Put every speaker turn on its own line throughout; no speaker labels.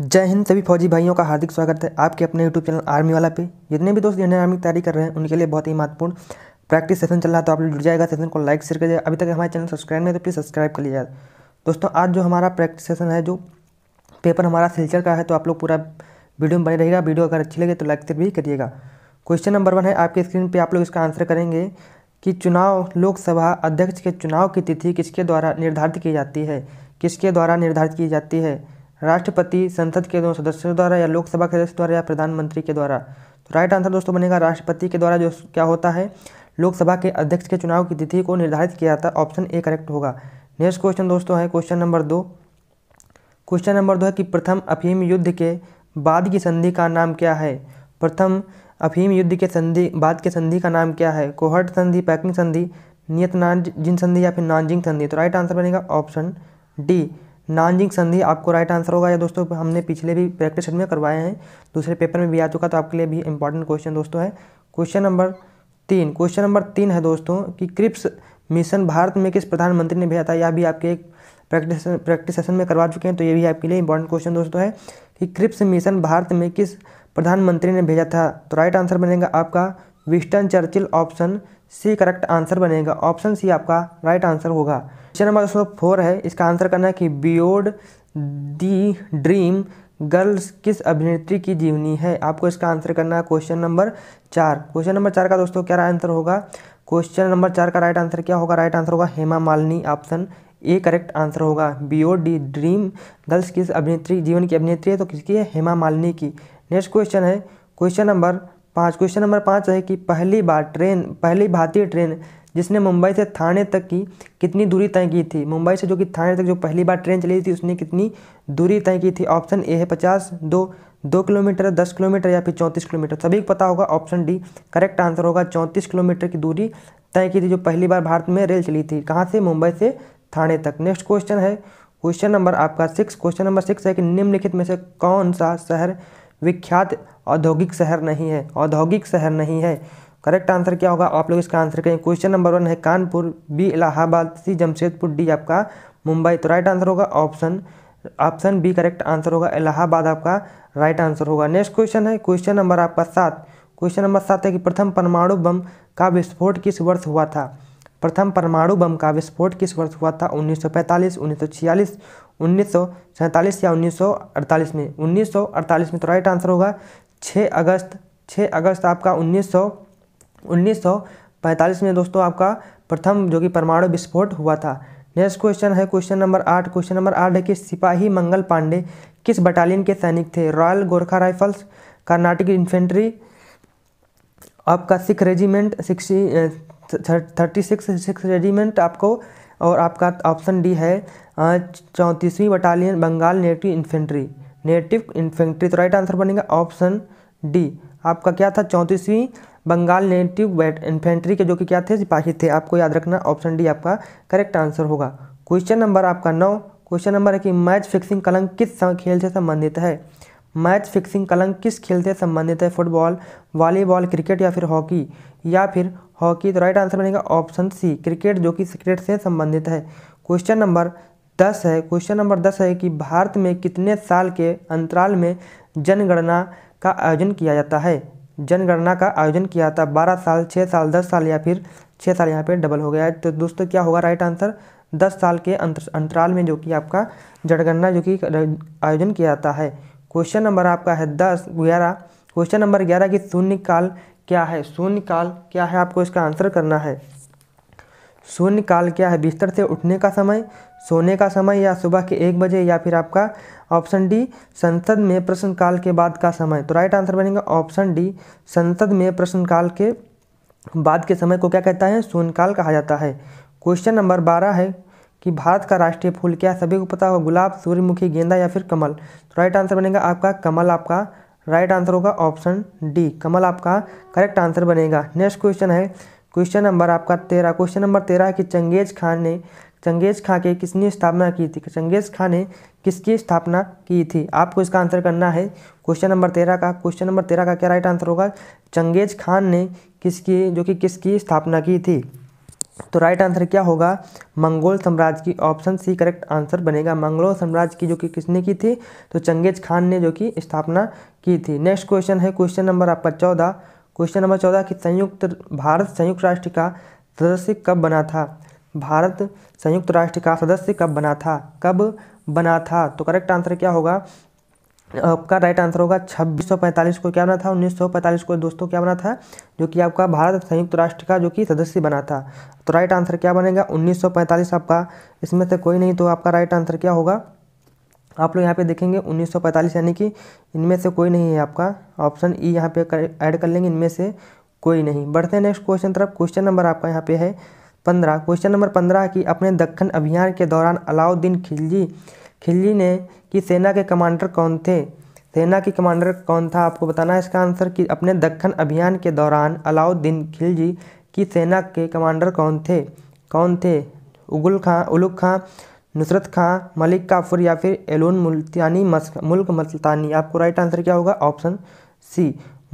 जय हिंद सभी फौजी भाइयों का हार्दिक स्वागत है आपके अपने यूट्यूब चैनल आर्मी वाला पे जितने भी दोस्त इंडियन आर्मी तैयारी कर रहे हैं उनके लिए बहुत ही महत्वपूर्ण प्रैक्टिस सेशन चल रहा है तो आप लोग जुड़ जाएगा सेशन को लाइक शेयर करिए अभी तक हमारे चैनल सब्सक्राइब नहीं तो प्लीज़ सब्सक्राइब कर लीजिए दोस्तों आज जो हमारा प्रैक्टिस सेशन है जो पेपर हमारा सिलचर का है तो आप लोग पूरा वीडियो में बने रहेगा वीडियो अगर अच्छी लगे तो लाइक शेयर भी करिएगा क्वेश्चन नंबर वन है आपके स्क्रीन पर आप लोग इसका आंसर करेंगे कि चुनाव लोकसभा अध्यक्ष के चुनाव की तिथि किसके द्वारा निर्धारित की जाती है किसके द्वारा निर्धारित की जाती है राष्ट्रपति संसद के दोनों सदस्यों द्वारा या लोकसभा के सदस्य द्वारा या प्रधानमंत्री के द्वारा तो राइट आंसर दोस्तों बनेगा राष्ट्रपति के द्वारा जो क्या होता है लोकसभा के अध्यक्ष के चुनाव की तिथि को निर्धारित किया जाता है ऑप्शन ए करेक्ट होगा नेक्स्ट क्वेश्चन दोस्तों है क्वेश्चन नंबर दो क्वेश्चन नंबर दो है कि प्रथम अफीम युद्ध के बाद की संधि का नाम क्या है प्रथम अफीम युद्ध के संधि बाद के संधि का नाम क्या है कोहट संधि पैकिंग संधि नियत नान जिन संधि या फिर नानजिंग संधि तो राइट आंसर बनेगा ऑप्शन डी नानजिंग संधि आपको राइट आंसर होगा या दोस्तों हमने पिछले भी प्रैक्टिस में करवाए हैं दूसरे पेपर में भी आ चुका तो आपके लिए भी इंपॉर्टेंट क्वेश्चन दोस्तों है क्वेश्चन नंबर तीन क्वेश्चन नंबर तीन है दोस्तों कि क्रिप्स मिशन भारत में किस प्रधानमंत्री ने भेजा था यह भी आपके एक प्रैक्टिस प्रैक्टिस सेशन में करवा चुके हैं तो ये भी आपके लिए इंपॉर्टेंट क्वेश्चन दोस्तों है कि क्रिप्स मिशन भारत में किस प्रधानमंत्री ने भेजा था तो राइट आंसर बनेगा आपका Winston Churchill option C correct answer बनेगा ऑप्शन सी आपका राइट आंसर होगा क्वेश्चन नंबर दोस्तों फोर है इसका आंसर करना है कि बियोड दी ड्रीम गर्ल्स किस अभिनेत्री की जीवनी है आपको इसका आंसर करना है क्वेश्चन नंबर चार क्वेश्चन नंबर चार का दोस्तों क्या आंसर होगा क्वेश्चन नंबर चार का राइट आंसर क्या होगा राइट आंसर होगा Hema Malini option A correct answer होगा B O D dream girls किस अभिनेत्री जीवन की अभिनेत्री है तो किसकी है हेमा मालिनी की नेक्स्ट क्वेश्चन है क्वेश्चन नंबर पाँच क्वेश्चन नंबर पाँच है कि पहली बार ट्रेन पहली भारतीय ट्रेन जिसने मुंबई से थाने तक की कितनी दूरी तय की थी मुंबई से जो कि थाने तक जो पहली बार ट्रेन चली थी उसने कितनी दूरी तय की थी ऑप्शन ए है पचास दो दो किलोमीटर दस किलोमीटर या फिर चौंतीस किलोमीटर सभी को पता होगा ऑप्शन डी करेक्ट आंसर होगा चौंतीस किलोमीटर की दूरी तय की थी जो पहली बार भारत में रेल चली थी कहाँ से मुंबई से थाने तक नेक्स्ट क्वेश्चन है क्वेश्चन नंबर आपका सिक्स क्वेश्चन नंबर सिक्स है कि निम्नलिखित में से कौन सा शहर विख्यात औद्योगिक शहर नहीं है औद्योगिक शहर नहीं है करेक्ट आंसर क्या होगा आप लोग इसका आंसर करें क्वेश्चन नंबर वन है Kanpur B Allahabad C Jamshedpur D आपका मुंबई तो राइट आंसर होगा option option B correct answer होगा इलाहाबाद आपका राइट आंसर होगा नेक्स्ट क्वेश्चन है क्वेश्चन नंबर आपका सात क्वेश्चन नंबर सात है कि प्रथम परमाणु बम का विस्फोट किस वर्ष हुआ था प्रथम परमाणु बम का विस्फोट किस वर्ष हुआ था 1945, 1946, 1947 या 1948 में 1948 में तो राइट आंसर होगा छः अगस्त छः अगस्त आपका उन्नीस सौ उन्नीस सौ पैंतालीस में दोस्तों आपका प्रथम जो कि परमाणु विस्फोट हुआ था नेक्स्ट क्वेश्चन है क्वेश्चन नंबर आठ क्वेश्चन नंबर आठ है कि सिपाही मंगल पांडे किस बटालियन के सैनिक थे royal Gorkha rifles Karnataka infantry आपका Sikh regiment sixty thirty six six regiment आपको और आपका ऑप्शन डी है चौंतीसवीं battalion Bengal native infantry native infantry तो राइट आंसर बनेगा ऑप्शन डी आपका क्या था चौंतीसवीं बंगाल नेटिव इन्फेंट्री के जो कि क्या थे सिपाही थे आपको याद रखना ऑप्शन डी आपका करेक्ट आंसर होगा क्वेश्चन नंबर आपका नौ क्वेश्चन नंबर है कि मैच फिक्सिंग कलंक किस खेल से संबंधित है मैच फिक्सिंग कलंक किस खेल से संबंधित है फुटबॉल वॉलीबॉल क्रिकेट या फिर हॉकी या फिर हॉकी तो राइट आंसर बनेगा ऑप्शन सी क्रिकेट जो कि क्रिकेट से संबंधित है क्वेश्चन नंबर दस है क्वेश्चन नंबर दस है कि भारत में कितने साल के अंतराल में जनगणना का आयोजन किया जाता है जनगणना का आयोजन किया जाता है बारह साल छः साल दस साल या फिर छः साल यहाँ पे डबल हो गया है तो दोस्तों क्या होगा राइट आंसर दस साल के अंतर अंतराल में जो कि आपका जनगणना जो कि आयोजन किया जाता है क्वेश्चन नंबर आपका है दस ग्यारह क्वेश्चन नंबर ग्यारह की शून्यकाल क्या है शून्यकाल क्या है आपको इसका आंसर करना है शून्य काल क्या है बिस्तर से उठने का समय सोने का समय या सुबह के एक बजे या फिर आपका ऑप्शन डी संसद में प्रश्नकाल के बाद का समय तो राइट आंसर बनेगा ऑप्शन डी संसद में प्रश्नकाल के बाद के समय को क्या कहता है शून्यकाल कहा जाता है क्वेश्चन नंबर बारह है कि भारत का राष्ट्रीय फूल क्या सभी को पता हो गुलाब सूर्यमुखी गेंदा या फिर कमल तो राइट आंसर बनेगा आपका कमल आपका राइट आंसर होगा ऑप्शन डी कमल आपका करेक्ट आंसर बनेगा नेक्स्ट क्वेश्चन है क्वेश्चन नंबर आपका तेरह क्वेश्चन नंबर तेरह है कि चंगेज खान ने चंगेज खां के किसने स्थापना की थी चंगेज खां ने किसकी स्थापना की थी आपको इसका आंसर करना है क्वेश्चन नंबर तेरह का क्वेश्चन नंबर तेरह का क्या राइट आंसर होगा चंगेज खान ने किसकी जो कि किसकी स्थापना की थी तो राइट आंसर क्या होगा मंगोल साम्राज्य की ऑप्शन सी करेक्ट आंसर बनेगा मंगोल साम्राज्य की जो कि किसने की थी तो चंगेज खान ने जो कि स्थापना की थी नेक्स्ट क्वेश्चन है क्वेश्चन नंबर आपका चौदह क्वेश्चन नंबर चौदह कि संयुक्त भारत संयुक्त राष्ट्र का सदस्य कब बना था भारत संयुक्त राष्ट्र का सदस्य कब बना था कब बना था तो करेक्ट आंसर क्या होगा आपका राइट आंसर होगा 2645 को क्या बना था 1945 को दोस्तों क्या बना था जो कि आपका भारत संयुक्त राष्ट्र का जो कि सदस्य बना था तो राइट आंसर क्या बनेगा 1945 आपका इसमें से कोई नहीं तो आपका राइट आंसर क्या होगा आप लोग यहाँ पे देखेंगे 1945 यानी कि इनमें से कोई नहीं है आपका ऑप्शन ई e यहाँ पे ऐड कर लेंगे इनमें से कोई नहीं बढ़ते हैं नेक्स्ट क्वेश्चन तरफ क्वेश्चन नंबर आपका यहाँ पे है पंद्रह क्वेश्चन नंबर पंद्रह की अपने दक्षिण अभियान के दौरान अलाउद्दीन खिलजी खिलजी ने कि सेना के कमांडर कौन थे सेना के कमांडर कौन था आपको बताना है इसका आंसर कि अपने दक्षिण अभियान के दौरान अलाउद्दीन खिलजी की सेना के कमांडर कौन थे कौन थे उगुल खां उलुक खां नुसरत खां मलिक काफुर या फिर एलोन मुल्तानी मुल्क मुल्तानी आपको राइट आंसर क्या होगा ऑप्शन सी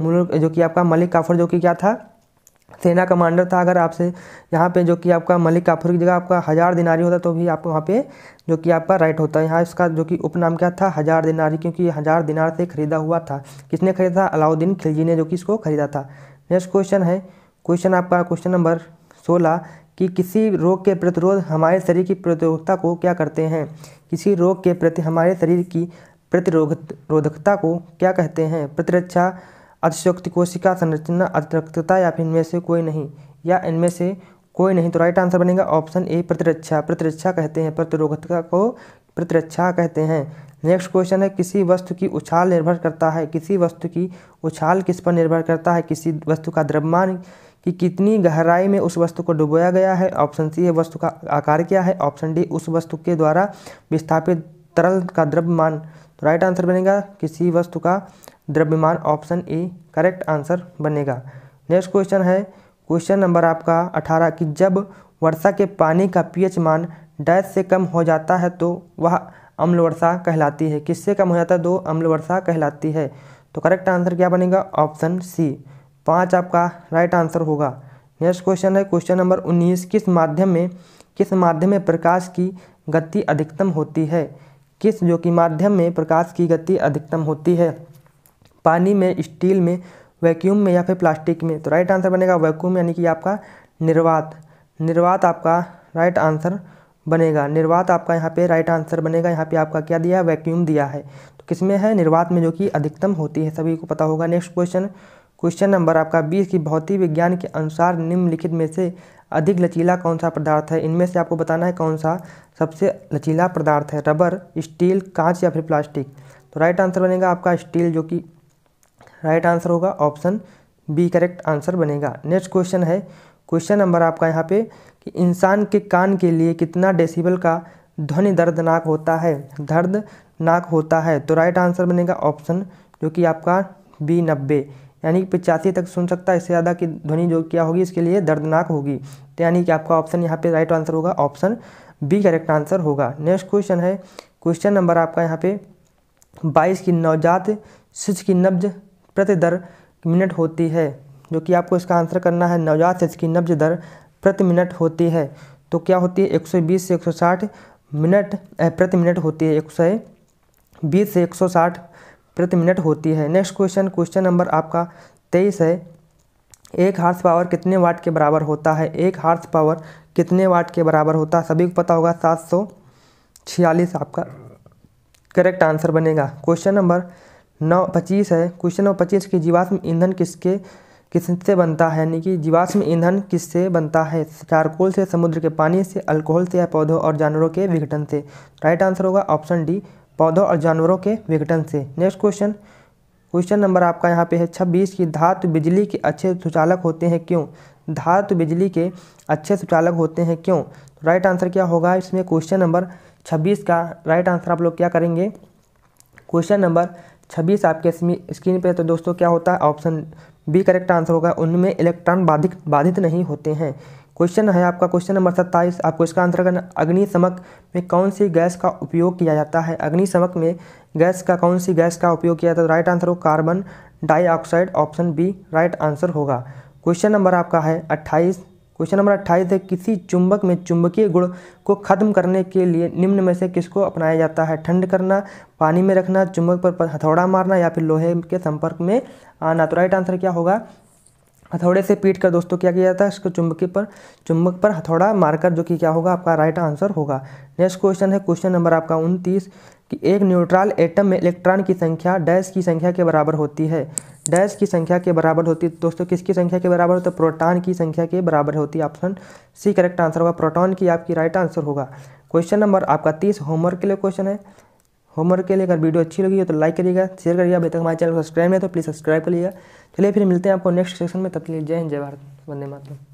मुल्क जो कि आपका मलिक काफुर जो कि क्या था सेना कमांडर था अगर आपसे यहाँ पे जो कि आपका मलिक काफुर की जगह आपका हज़ार दिनारी होता तो भी आप वहाँ पे जो कि आपका राइट होता है यहाँ इसका जो कि उपनाम क्या था हज़ार दिनारी क्योंकि हज़ार दिनार से खरीदा हुआ था किसने खरीदा था अलाउद्दीन खिलजी ने जो कि इसको खरीदा था नेक्स्ट क्वेश्चन है क्वेश्चन आपका क्वेश्चन नंबर सोलह कि किसी रोग के प्रतिरोध हमारे शरीर की प्रतिरोधकता को क्या करते हैं किसी रोग के प्रति हमारे शरीर की प्रतिरोधकता को क्या कहते हैं प्रतिरक्षा अतिशोक्ति कोशिका संरचना अतिरक्तता या फिर इनमें से कोई नहीं या इनमें से कोई नहीं तो राइट आंसर बनेगा ऑप्शन ए प्रतिरक्षा प्रतिरक्षा कहते हैं प्रतिरोधकता को प्रतिरक्षा कहते हैं नेक्स्ट क्वेश्चन है किसी वस्तु की उछाल निर्भर करता है किसी वस्तु की उछाल किस पर निर्भर करता है किसी वस्तु का द्रव्यमान कि कितनी गहराई में उस वस्तु को डुबोया गया है ऑप्शन सी है वस्तु का आकार क्या है ऑप्शन डी उस वस्तु के द्वारा विस्थापित तरल का द्रव्यमान तो राइट आंसर बनेगा किसी वस्तु का द्रव्यमान ऑप्शन ए करेक्ट आंसर बनेगा नेक्स्ट क्वेश्चन है क्वेश्चन नंबर आपका अठारह कि जब वर्षा के पानी का पी मान डैश से कम हो जाता है तो वह अम्ल वर्षा कहलाती है किससे कम हो जाता है दो अम्ल वर्षा कहलाती है तो करेक्ट आंसर क्या बनेगा ऑप्शन सी पाँच आपका राइट आंसर होगा नेक्स्ट क्वेश्चन है क्वेश्चन नंबर उन्नीस किस माध्यम में किस माध्यम में प्रकाश की गति अधिकतम होती है किस जो कि माध्यम में प्रकाश की गति अधिकतम होती है पानी में स्टील में वैक्यूम में या फिर प्लास्टिक में तो राइट आंसर बनेगा वैक्यूम यानी कि आपका निर्वात निर्वात आपका राइट आंसर बनेगा निर्वात आपका यहाँ पे राइट आंसर बनेगा यहाँ पे आपका क्या दिया है वैक्यूम दिया है तो किसमें है निर्वात में जो कि अधिकतम होती है सभी को पता होगा नेक्स्ट क्वेश्चन क्वेश्चन नंबर आपका बीस की भौतिक विज्ञान के अनुसार निम्नलिखित में से अधिक लचीला कौन सा पदार्थ है इनमें से आपको बताना है कौन सा सबसे लचीला पदार्थ है रबर स्टील कांच या फिर प्लास्टिक तो राइट आंसर बनेगा आपका स्टील जो कि राइट आंसर होगा ऑप्शन बी करेक्ट आंसर बनेगा नेक्स्ट क्वेश्चन है क्वेश्चन नंबर आपका यहाँ पे कि इंसान के कान के लिए कितना डेसिबल का ध्वनि दर्दनाक होता है दर्दनाक होता है तो राइट आंसर बनेगा ऑप्शन जो कि आपका बी नब्बे यानी कि पिचासी तक सुन सकता है इससे ज़्यादा की ध्वनि जो क्या होगी इसके लिए दर्दनाक होगी तो यानी कि आपका ऑप्शन यहाँ पे राइट आंसर होगा ऑप्शन बी करेक्ट आंसर होगा नेक्स्ट क्वेश्चन है क्वेश्चन नंबर आपका यहाँ पे बाईस की नवजात शिश की नब्ज प्रति दर मिनट होती है जो कि आपको इसका आंसर करना है नवजात शिश की नब्ज दर प्रति मिनट होती है तो क्या होती है एक से एक मिनट प्रति मिनट होती है एक सौ बीस से साठ प्रति मिनट होती है नेक्स्ट क्वेश्चन क्वेश्चन नंबर आपका तेईस है एक हार्स पावर कितने वाट के बराबर होता है एक हार्स पावर कितने वाट के बराबर होता है सभी को पता होगा सात सौ छियालीस आपका करेक्ट आंसर बनेगा क्वेश्चन नंबर नौ पच्चीस है क्वेश्चन नंबर पच्चीस की जीवाश्म ईंधन किसके किससे बनता है यानी कि जीवाश्म ईंधन किससे बनता है चारकोल से समुद्र के पानी से अल्कोहल से या पौधों और जानवरों के विघटन से राइट आंसर होगा ऑप्शन डी पौधों और जानवरों के विघटन से नेक्स्ट क्वेश्चन क्वेश्चन नंबर आपका यहाँ पे है छब्बीस की धातु बिजली के अच्छे सुचालक होते हैं क्यों धातु बिजली के अच्छे सुचालक होते हैं क्यों राइट आंसर क्या होगा इसमें क्वेश्चन नंबर छब्बीस का राइट आंसर आप लोग क्या करेंगे क्वेश्चन नंबर छब्बीस आपके स्क्रीन पर तो दोस्तों क्या होता है ऑप्शन बी करेक्ट आंसर होगा उनमें इलेक्ट्रॉन बाधित बाधित नहीं होते हैं क्वेश्चन है आपका क्वेश्चन नंबर सत्ताईस आपको इसका आंसर करना अग्निशमक में कौन सी गैस का उपयोग किया जाता है अग्निशमक में गैस का कौन सी गैस का उपयोग किया जाता है राइट तो आंसर हो carbon dioxide option B right answer होगा क्वेश्चन नंबर आपका है अट्ठाईस क्वेश्चन नंबर अट्ठाईस है किसी चुंबक में चुंबकीय गुण को खत्म करने के लिए निम्न में से किसको अपनाया जाता है ठंड करना पानी में रखना चुंबक पर हथौड़ा मारना या फिर लोहे के संपर्क में आना तो राइट आंसर क्या होगा हथौड़े से पीट कर दोस्तों क्या किया जाता है इसको चुंबकी पर चुंबक पर हथौड़ा मारकर जो कि क्या होगा आपका राइट आंसर होगा नेक्स्ट क्वेश्चन है क्वेश्चन नंबर आपका उनतीस कि एक न्यूट्रल एटम में इलेक्ट्रॉन की संख्या डैश की संख्या के बराबर होती है डैश की संख्या के बराबर होती है दोस्तों किसकी संख्या के बराबर होती है प्रोटॉन की संख्या के बराबर होती है ऑप्शन सी करेक्ट आंसर होगा प्रोटॉन की आपकी राइट आंसर होगा क्वेश्चन नंबर आपका तीस होमवर्क के लिए क्वेश्चन है होमवर्क के लिए अगर वीडियो अच्छी लगी हो तो लाइक करिएगा शेयर करिएगा अभी तक हमारे चैनल को सब्सक्राइब नहीं तो प्लीज़ सब्सक्राइब करिएगा चलिए फिर मिलते हैं आपको नेक्स्ट सेक्शन में तब के लिए जय हिंद जय भारत वंदे मातरम